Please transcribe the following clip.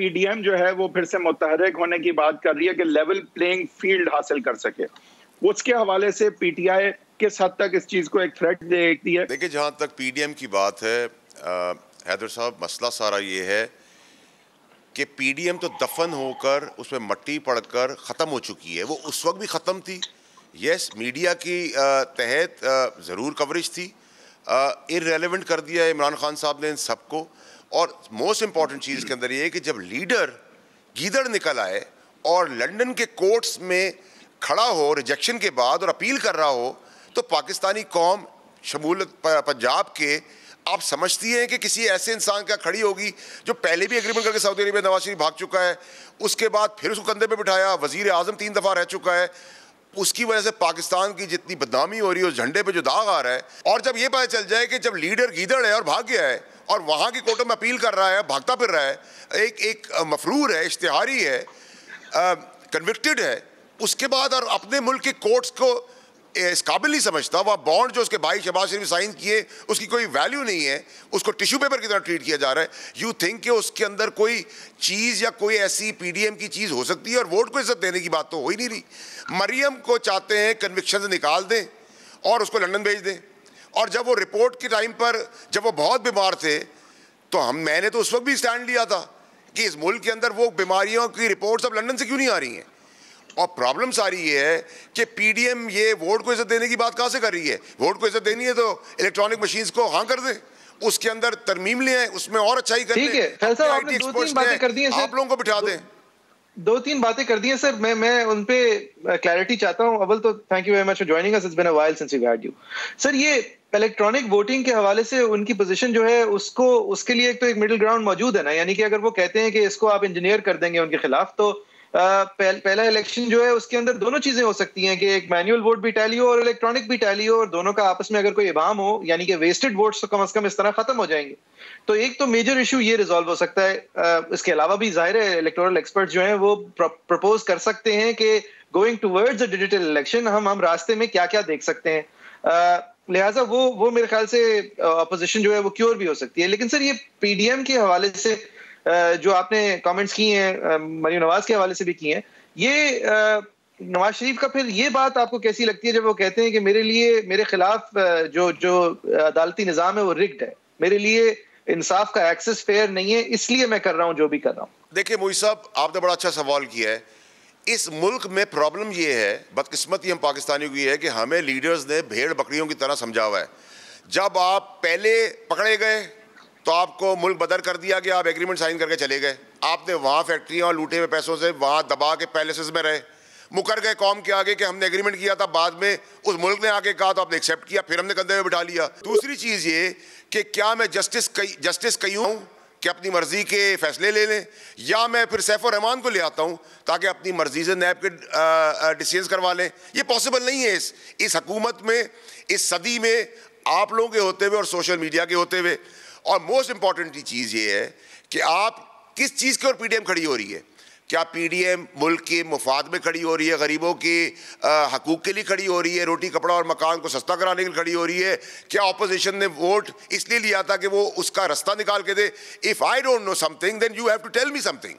PDM जो है वो फिर से मुतहरक होने की बात कर रही है कि लेवल प्लेइंग फील्ड हासिल कर सके उसके हवाले से पीटीआई किस हद तक इस चीज को एक थ्रेट देखती है देखिए जहां तक पीडीएम की बात है आ, हैदर साहब मसला सारा ये है कि पीडीएम तो दफन होकर उसमें मट्टी पड़कर ख़त्म हो चुकी है वो उस वक्त भी ख़त्म थी यस मीडिया की तहत ज़रूर कवरेज थी इरेलीवेंट कर दिया इमरान खान साहब ने इन सबको और मोस्ट इंपॉर्टेंट चीज़ के अंदर ये है कि जब लीडर गीदड़ निकल आए और लंदन के कोर्ट्स में खड़ा हो रिजेक्शन के बाद और अपील कर रहा हो तो पाकिस्तानी कौम शमूल पंजाब के आप समझती हैं कि किसी ऐसे इंसान का खड़ी होगी जो पहले भी एग्रीमेंट करके सऊदी अरबिया नवाज शरीफ भाग चुका है उसके बाद फिर उसको कंधे पर बिठाया वजीर आजम तीन दफ़ा रह चुका है उसकी वजह से पाकिस्तान की जितनी बदनामी हो रही है उस झंडे पे जो दाग आ रहा है और जब ये पता चल जाए कि जब लीडर गीदड़ है और भाग गया है और वहाँ की कोर्टों में अपील कर रहा है भागता फिर रहा है एक एक मफरूर है इश्तहारी है कन्विक्टेड है उसके बाद और अपने मुल्क के कोर्ट्स को इस काबिल नहीं समझता वह बॉन्ड जो उसके भाई शहबाज शरीफ साइन किए उसकी कोई वैल्यू नहीं है उसको टिश्यू पेपर की तरह ट्रीट किया जा रहा है यू थिंक कि उसके अंदर कोई चीज़ या कोई ऐसी पीडीएम की चीज़ हो सकती है और वोट को इज्जत देने की बात तो हो ही नहीं रही मरियम को चाहते हैं कन्विक्शन निकाल दें और उसको लंडन भेज दें और जब वो रिपोर्ट के टाइम पर जब वो बहुत बीमार थे तो हम मैंने तो उस वक्त भी स्टैंड लिया था कि इस मुल्क के अंदर वो बीमारियों की रिपोर्ट्स अब लंदन से क्यों नहीं आ रही हैं और प्रॉब्लम सारी ये है कि पीडीएम ये वोट को इज्जत देने की बात कहाँ से कर रही है वोट को इज्जत देनी है तो इलेक्ट्रॉनिक मशीन्स को हाँ कर दें उसके अंदर तरमीम ले उसमें और अच्छाई करें आप लोगों को बिठा दें दो तीन बातें कर दी हैं सर मैं मैं उन पे क्लैरिटी uh, चाहता हूँ अवल तो thank you very much for joining us it's been a while since you had you sir ये इलेक्ट्रॉनिक वोटिंग के हवाले से उनकी पोजीशन जो है उसको उसके लिए एक तो एक मिडिल ग्राउंड मौजूद है ना यानी कि अगर वो कहते हैं कि इसको आप इंजीनियर कर देंगे उनके खिलाफ तो पहल, पहला इलेक्शन जो है उसके अंदर दोनों चीजें हो सकती हैं कि एक मैनुअल वोट भी टैली हो और इलेक्ट्रॉनिक भी टैली हो और दोनों का आपस में अगर कोई इबाम हो यानी कि वेस्टेड वोट्स तो कम अज कम इस तरह खत्म हो जाएंगे तो एक तो मेजर इशू ये रिजॉल्व हो सकता है इसके अलावा भी जाहिर है इलेक्टोरल एक्सपर्ट जो है वो प्रपोज कर सकते हैं कि गोइंग टूवर्ड्स डिजिटल इलेक्शन हम हम रास्ते में क्या क्या देख सकते हैं लिहाजा वो वो मेरे ख्याल से अपोजिशन जो है वो क्योर भी हो सकती है लेकिन सर ये पीडीएम के हवाले से जो आपने कमेंट्स किए हैं मरियम नवाज के हवाले से भी किए हैं ये नवाज शरीफ का फिर ये बात आपको कैसी लगती है जब वो कहते हैं कि मेरे लिए मेरे खिलाफ जो जो अदालती निज़ाम है वो रिग्ड है मेरे लिए इंसाफ का एक्सेस फेयर नहीं है इसलिए मैं कर रहा हूँ जो भी कर रहा हूँ देखिए मोई साहब आपने बड़ा अच्छा सवाल किया है इस मुल्क में प्रॉब्लम ये है बदकिस्मती हम पाकिस्तानियों की है कि हमें लीडर्स ने भेड़ बकरियों की तरह समझा हुआ है जब आप पहले पकड़े गए तो आपको मुल्क बदर कर दिया कि आप एग्रीमेंट साइन करके चले गए आपने वहाँ फैक्ट्रियाँ और लूटे हुए पैसों से वहाँ दबा के पैलेसेस में रहे मुकर गए कौम के आगे कि हमने एग्रीमेंट किया था बाद में उस मुल्क ने आके कहा तो आपने एक्सेप्ट किया फिर हमने कंधे में बिठा लिया दूसरी चीज़ ये कि क्या मैं जस्टिस कही जस्टिस कई हूँ कि अपनी मर्ज़ी के फैसले ले लें या मैं फिर सैफ रहमान को ले आता हूँ ताकि अपनी मर्ज़ी से नैब के डिसीजन करवा लें ये पॉसिबल नहीं है इस इस हकूमत में इस सदी में आप लोगों के होते हुए और सोशल मीडिया के होते हुए और मोस्ट इंपॉर्टेंट चीज़ ये है कि आप किस चीज़ के ओर पीडीएम खड़ी हो रही है क्या पीडीएम मुल्क के मुफाद में खड़ी हो रही है गरीबों के हकूक़ के लिए खड़ी हो रही है रोटी कपड़ा और मकान को सस्ता कराने के लिए खड़ी हो रही है क्या अपोजिशन ने वोट इसलिए लिया था कि वो उसका रास्ता निकाल के दे if I don't know something then you have to tell me something